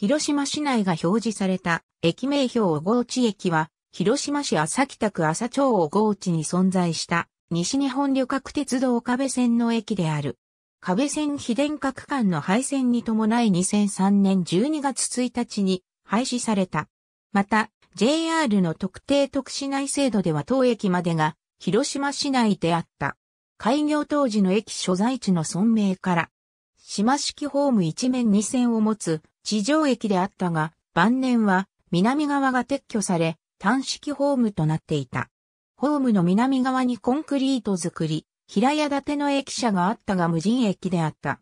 広島市内が表示された駅名標小河内駅は、広島市浅北区浅町小河内に存在した西日本旅客鉄道壁線の駅である。壁線非電化区間の廃線に伴い2003年12月1日に廃止された。また、JR の特定特市内制度では当駅までが広島市内であった。開業当時の駅所在地の村名から、島式ホーム一面二線を持つ地上駅であったが、晩年は南側が撤去され、単式ホームとなっていた。ホームの南側にコンクリート造り、平屋建ての駅舎があったが無人駅であった。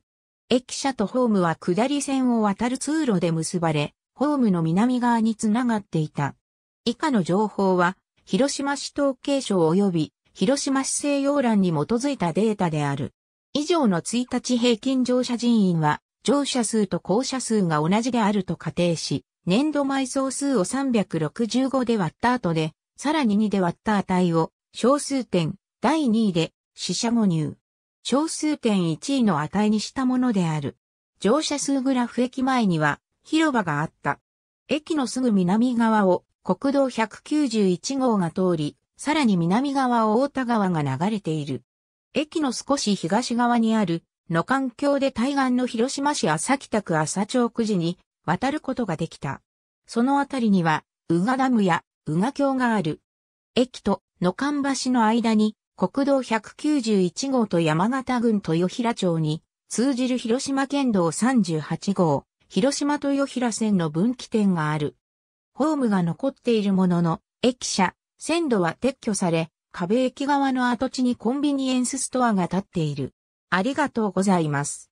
駅舎とホームは下り線を渡る通路で結ばれ、ホームの南側につながっていた。以下の情報は、広島市統計省及び広島市西洋欄に基づいたデータである。以上の1日平均乗車人員は乗車数と降車数が同じであると仮定し、年度埋葬数を365で割った後で、さらに2で割った値を、小数点第2位で、死者誤入。小数点1位の値にしたものである。乗車数グラフ駅前には、広場があった。駅のすぐ南側を、国道191号が通り、さらに南側を太田川が流れている。駅の少し東側にあるの環境で対岸の広島市朝北区朝町区寺に渡ることができた。そのあたりには、宇賀ダムや宇賀橋がある。駅と野間橋の間に国道191号と山形郡豊平町に通じる広島県道38号、広島豊平線の分岐点がある。ホームが残っているものの、駅舎、線路は撤去され、壁駅側の跡地にコンビニエンスストアが建っている。ありがとうございます。